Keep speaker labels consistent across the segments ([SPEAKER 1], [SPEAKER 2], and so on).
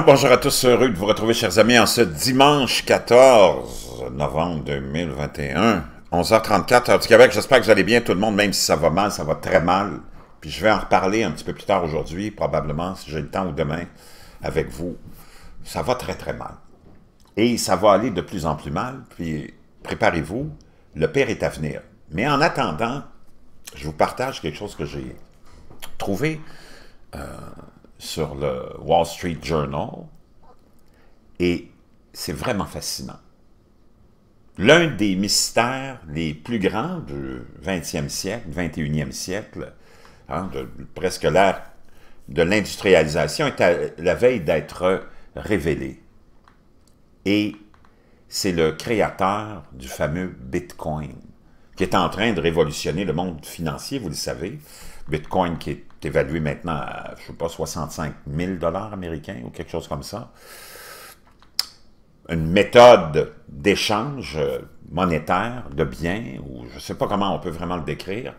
[SPEAKER 1] bonjour à tous, heureux de vous retrouver, chers amis, en ce dimanche 14 novembre 2021, 11h34, heure du Québec. J'espère que vous allez bien, tout le monde, même si ça va mal, ça va très mal. Puis je vais en reparler un petit peu plus tard aujourd'hui, probablement, si j'ai le temps ou demain, avec vous. Ça va très, très mal. Et ça va aller de plus en plus mal, puis préparez-vous, le père est à venir. Mais en attendant, je vous partage quelque chose que j'ai trouvé euh, sur le Wall Street Journal et c'est vraiment fascinant. L'un des mystères les plus grands du XXe siècle, 21e siècle, hein, presque l'ère de l'industrialisation, est à la veille d'être révélé. Et c'est le créateur du fameux Bitcoin, qui est en train de révolutionner le monde financier, vous le savez, Bitcoin qui est évalué maintenant à, je sais pas, 65 000 dollars américains ou quelque chose comme ça. Une méthode d'échange euh, monétaire de biens, ou je ne sais pas comment on peut vraiment le décrire,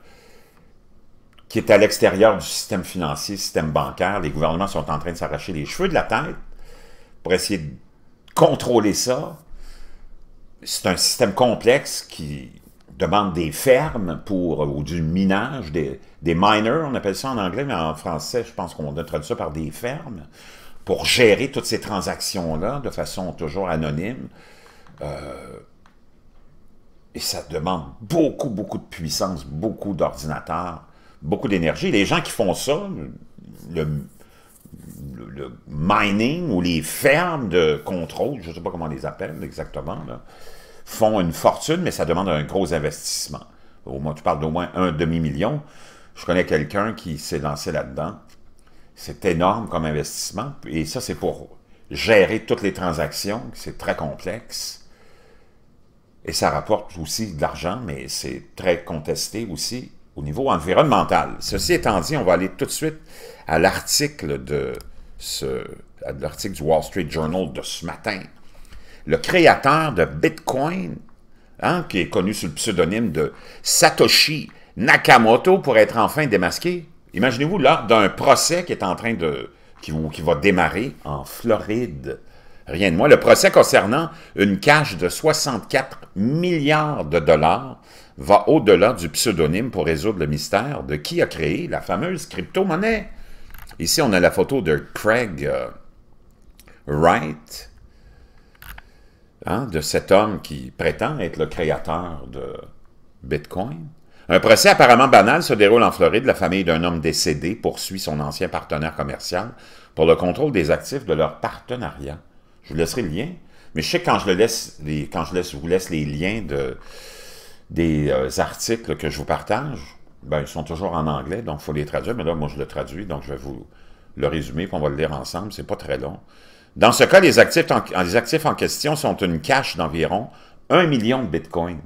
[SPEAKER 1] qui est à l'extérieur du système financier, système bancaire. Les gouvernements sont en train de s'arracher les cheveux de la tête pour essayer de contrôler ça. C'est un système complexe qui demande des fermes pour, ou du minage, des, des miners, on appelle ça en anglais, mais en français, je pense qu'on traduit ça par des fermes, pour gérer toutes ces transactions-là de façon toujours anonyme. Euh, et ça demande beaucoup, beaucoup de puissance, beaucoup d'ordinateurs, beaucoup d'énergie. Les gens qui font ça, le, mining ou les fermes de contrôle, je ne sais pas comment on les appelle exactement, là, font une fortune, mais ça demande un gros investissement. Au moins, tu parles d'au moins un demi-million. Je connais quelqu'un qui s'est lancé là-dedans. C'est énorme comme investissement. Et ça, c'est pour gérer toutes les transactions. C'est très complexe. Et ça rapporte aussi de l'argent, mais c'est très contesté aussi au niveau environnemental. Ceci étant dit, on va aller tout de suite à l'article de ce l'article du Wall Street Journal de ce matin le créateur de Bitcoin, hein, qui est connu sous le pseudonyme de Satoshi Nakamoto, pour être enfin démasqué. Imaginez-vous lors d'un procès qui est en train de. Qui, qui va démarrer en Floride. Rien de moins. Le procès concernant une cache de 64 milliards de dollars va au-delà du pseudonyme pour résoudre le mystère de qui a créé la fameuse crypto-monnaie. Ici, on a la photo de Craig euh, Wright, Hein, de cet homme qui prétend être le créateur de Bitcoin. Un procès apparemment banal se déroule en Floride. La famille d'un homme décédé poursuit son ancien partenaire commercial pour le contrôle des actifs de leur partenariat. Je vous laisserai le lien. Mais je sais que quand je, quand je vous laisse les liens de, des euh, articles que je vous partage, ben, ils sont toujours en anglais, donc il faut les traduire. Mais là, moi, je le traduis, donc je vais vous le résumer, puis on va le lire ensemble. C'est pas très long. Dans ce cas, les actifs en, question sont une cache d'environ 1 million de bitcoins,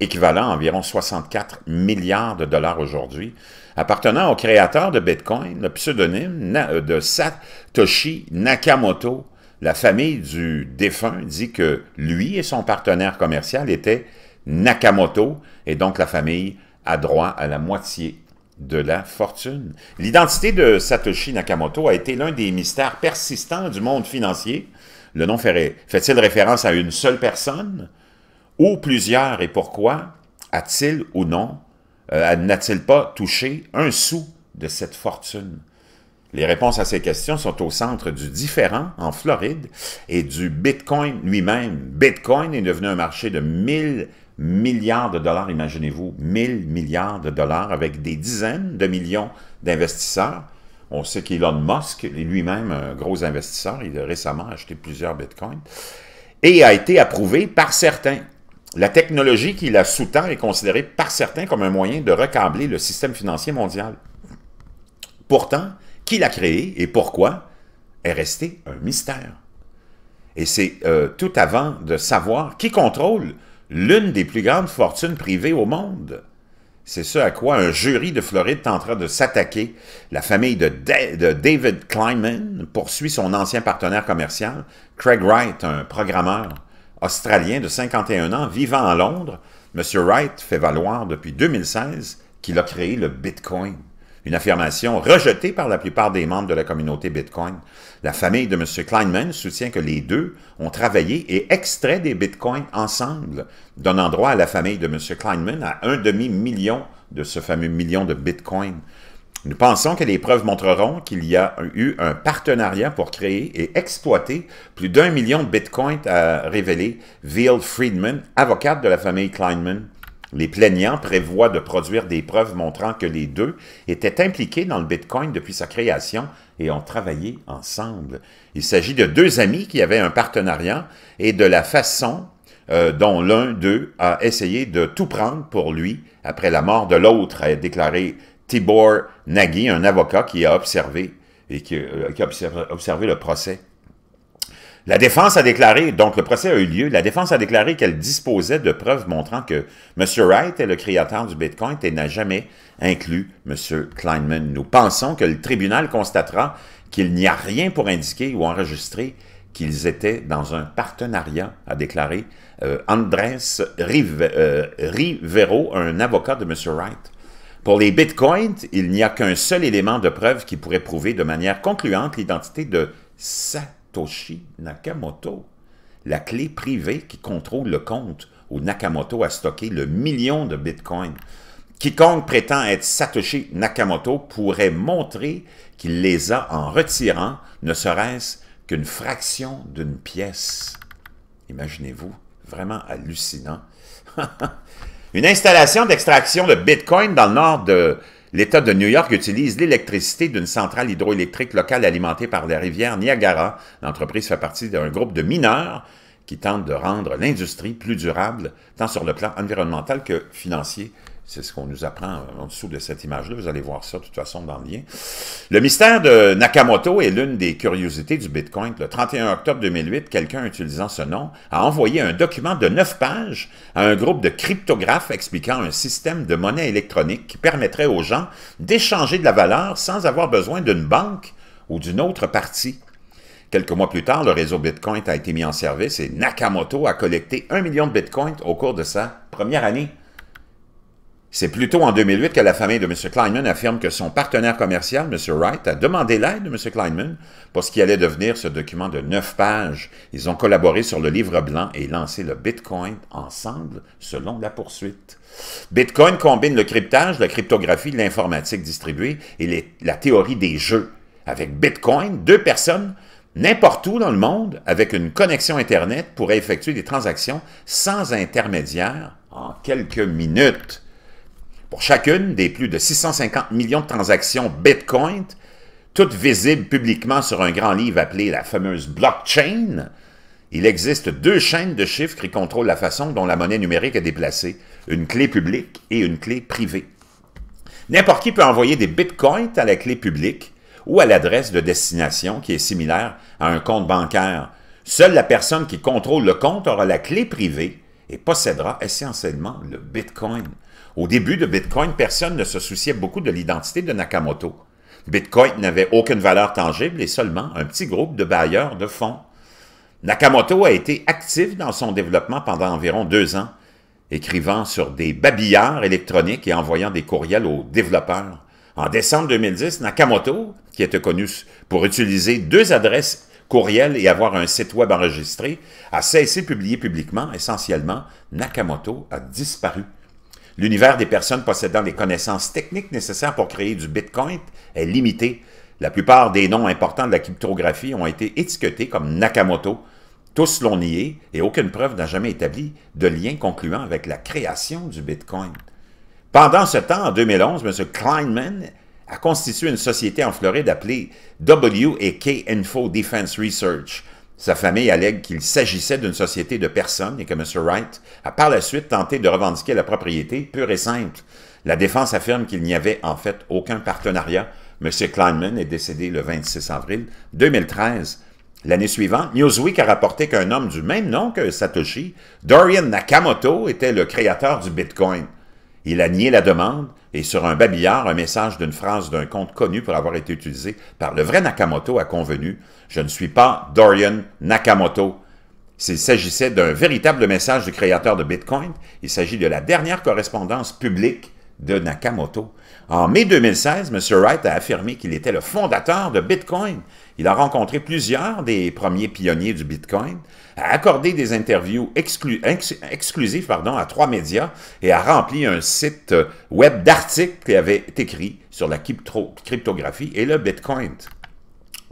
[SPEAKER 1] équivalent à environ 64 milliards de dollars aujourd'hui, appartenant au créateur de bitcoin, le pseudonyme euh, de Satoshi Nakamoto. La famille du défunt dit que lui et son partenaire commercial étaient Nakamoto, et donc la famille a droit à la moitié de la fortune. L'identité de Satoshi Nakamoto a été l'un des mystères persistants du monde financier. Le nom fait-il référence à une seule personne ou plusieurs et pourquoi a-t-il ou non, euh, n'a-t-il pas touché un sou de cette fortune? Les réponses à ces questions sont au centre du différent en Floride et du Bitcoin lui-même. Bitcoin est devenu un marché de 1000 milliards de dollars, imaginez-vous, 1000 milliards de dollars avec des dizaines de millions d'investisseurs. On sait qu'Elon Musk est lui-même un gros investisseur. Il a récemment acheté plusieurs bitcoins et a été approuvé par certains. La technologie qu'il a sous-tend est considérée par certains comme un moyen de recabler le système financier mondial. Pourtant, qui l'a créé et pourquoi est resté un mystère. Et c'est euh, tout avant de savoir qui contrôle l'une des plus grandes fortunes privées au monde. C'est ce à quoi un jury de Floride tentera de s'attaquer. La famille de, David Kleinman poursuit son ancien partenaire commercial, Craig Wright, un programmeur australien de 51 ans vivant à Londres. M. Wright fait valoir depuis 2016 qu'il a créé le Bitcoin. Une affirmation rejetée par la plupart des membres de la communauté Bitcoin. La famille de M. Kleinman soutient que les deux ont travaillé et extrait des Bitcoins ensemble, donnant droit à la famille de M. Kleinman à un demi-million de ce fameux million de Bitcoins. Nous pensons que les preuves montreront qu'il y a eu un partenariat pour créer et exploiter plus d'un million de bitcoins, a révélé Ville Friedman, avocate de la famille Kleinman. Les plaignants prévoient de produire des preuves montrant que les deux étaient impliqués dans le Bitcoin depuis sa création et ont travaillé ensemble. Il s'agit de deux amis qui avaient un partenariat et de la façon euh, dont l'un d'eux a essayé de tout prendre pour lui après la mort de l'autre, a déclaré Tibor Nagy, un avocat qui a observé et qui, euh, a observé le procès. La défense a déclaré, donc le procès a eu lieu, la défense a déclaré qu'elle disposait de preuves montrant que M. Wright est le créateur du Bitcoin et n'a jamais inclus M. Kleinman. Nous pensons que le tribunal constatera qu'il n'y a rien pour indiquer ou enregistrer qu'ils étaient dans un partenariat, a déclaré euh, Andrés euh, Rivero, un avocat de M. Wright. Pour les bitcoins, il n'y a qu'un seul élément de preuve qui pourrait prouver de manière concluante l'identité de sa Toshi Nakamoto, la clé privée qui contrôle le compte où Nakamoto a stocké le million de bitcoins. Quiconque prétend être Satoshi Nakamoto pourrait montrer qu'il les a en retirant ne serait-ce qu'une fraction d'une pièce. Imaginez-vous, vraiment hallucinant. Une installation d'extraction de bitcoins dans le nord de L'État de New York utilise l'électricité d'une centrale hydroélectrique locale alimentée par la rivière Niagara. L'entreprise fait partie d'un groupe de mineurs qui tentent de rendre l'industrie plus durable, tant sur le plan environnemental que financier c'est ce qu'on nous apprend en dessous de cette image-là. Vous allez voir ça de toute façon dans le lien. Le mystère de Nakamoto est l'une des curiosités du Bitcoin. Le 31 octobre 2008, quelqu'un utilisant ce nom a envoyé un document de 9 pages à un groupe de cryptographes expliquant un système de monnaie électronique qui permettrait aux gens d'échanger de la valeur sans avoir besoin d'une banque ou d'une autre partie. Quelques mois plus tard, le réseau Bitcoin a été mis en service et Nakamoto a collecté un million de Bitcoins au cours de sa première année. C'est plutôt en 2008 que la famille de M. Kleinman affirme que son partenaire commercial, M. Wright, a demandé l'aide de M. Kleinman pour ce qui allait devenir ce document de neuf pages. Ils ont collaboré sur le livre blanc et lancé le Bitcoin ensemble, selon la poursuite. Bitcoin combine le cryptage, la cryptographie, l'informatique distribuée et la théorie des jeux. Avec Bitcoin, deux personnes n'importe où dans le monde avec une connexion Internet pourraient effectuer des transactions sans intermédiaire en quelques minutes pour chacune des plus de 650 millions de transactions Bitcoin, toutes visibles publiquement sur un grand livre appelé la fameuse blockchain, il existe deux chaînes de chiffres qui contrôlent la façon dont la monnaie numérique est déplacée, une clé publique et une clé privée. N'importe qui peut envoyer des bitcoins à la clé publique ou à l'adresse de destination qui est similaire à un compte bancaire. Seule la personne qui contrôle le compte aura la clé privée et possédera essentiellement le bitcoin. Au début de Bitcoin, personne ne se souciait beaucoup de l'identité de Nakamoto. Bitcoin n'avait aucune valeur tangible et seulement un petit groupe de bailleurs de fonds. Nakamoto a été actif dans son développement pendant environ deux ans, écrivant sur des babillards électroniques et envoyant des courriels aux développeurs. En décembre 2010, Nakamoto, qui était connu pour utiliser deux adresses courriel et avoir un site web enregistré, a cessé de publier publiquement. Essentiellement, Nakamoto a disparu. L'univers des personnes possédant les connaissances techniques nécessaires pour créer du Bitcoin est limité. La plupart des noms importants de la cryptographie ont été étiquetés comme Nakamoto. Tous l'ont nié et aucune preuve n'a jamais établi de lien concluant avec la création du Bitcoin. Pendant ce temps, en 2011, M. Kleinman a constitué une société en Floride appelée WAK Info Defense Research – sa famille allègue qu'il s'agissait d'une société de personnes et que M. Wright a par la suite tenté de revendiquer la propriété pure et simple. La défense affirme qu'il n'y avait en fait aucun partenariat. M. Kleinman est décédé le 26 avril 2013. L'année suivante, Newsweek a rapporté qu'un homme du même nom que Satoshi, Dorian Nakamoto, était le créateur du Bitcoin. Il a nié la demande et sur un babillard, un message d'une phrase d'un conte connu pour avoir été utilisé par le vrai Nakamoto a convenu « Je ne suis pas Dorian Nakamoto ». S'il s'agissait d'un véritable message du créateur de Bitcoin, il s'agit de la dernière correspondance publique de Nakamoto. En mai 2016, M. Wright a affirmé qu'il était le fondateur de Bitcoin. Il a rencontré plusieurs des premiers pionniers du Bitcoin, a accordé des interviews exclusives à trois médias et a rempli un site euh, web d'articles qui avait écrit sur la cryptographie et le Bitcoin.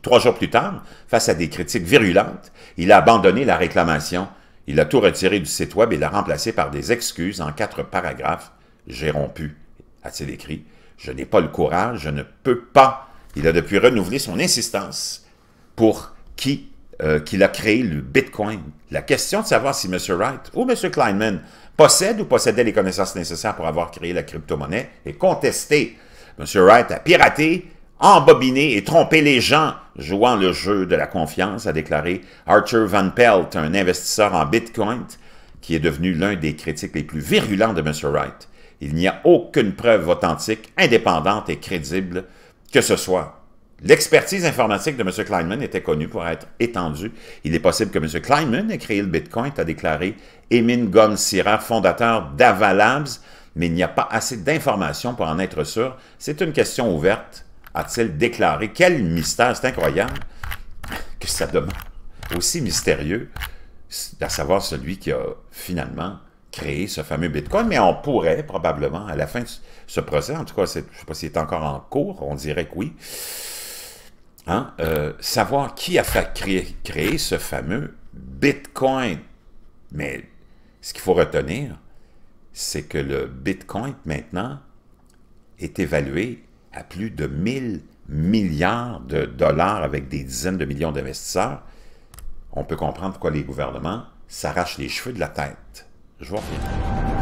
[SPEAKER 1] Trois jours plus tard, face à des critiques virulentes, il a abandonné la réclamation. Il a tout retiré du site web et l'a remplacé par des excuses en quatre paragraphes j'ai rompu, a-t-il écrit. Je n'ai pas le courage, je ne peux pas. Il a depuis renouvelé son insistance pour qui euh, qu'il a créé le Bitcoin. La question de savoir si M. Wright ou M. Kleinman possède ou possédait les connaissances nécessaires pour avoir créé la crypto-monnaie est contestée. M. Wright a piraté, embobiné et trompé les gens jouant le jeu de la confiance, a déclaré Arthur Van Pelt, un investisseur en Bitcoin qui est devenu l'un des critiques les plus virulents de M. Wright. Il n'y a aucune preuve authentique, indépendante et crédible que ce soit. L'expertise informatique de M. Kleinman était connue pour être étendue. Il est possible que M. Kleinman ait créé le Bitcoin, a déclaré Emin Gonsira, fondateur d'Avalabs, mais il n'y a pas assez d'informations pour en être sûr. C'est une question ouverte, a-t-il déclaré. Quel mystère, c'est incroyable que ça demeure aussi mystérieux, à savoir celui qui a finalement créer ce fameux Bitcoin, mais on pourrait probablement, à la fin de ce procès, en tout cas, je ne sais pas s'il est encore en cours, on dirait que oui, hein, euh, savoir qui a fait créer, créer ce fameux Bitcoin. Mais ce qu'il faut retenir, c'est que le Bitcoin, maintenant, est évalué à plus de 1000 milliards de dollars avec des dizaines de millions d'investisseurs, on peut comprendre pourquoi les gouvernements s'arrachent les cheveux de la tête. Je vous remercie.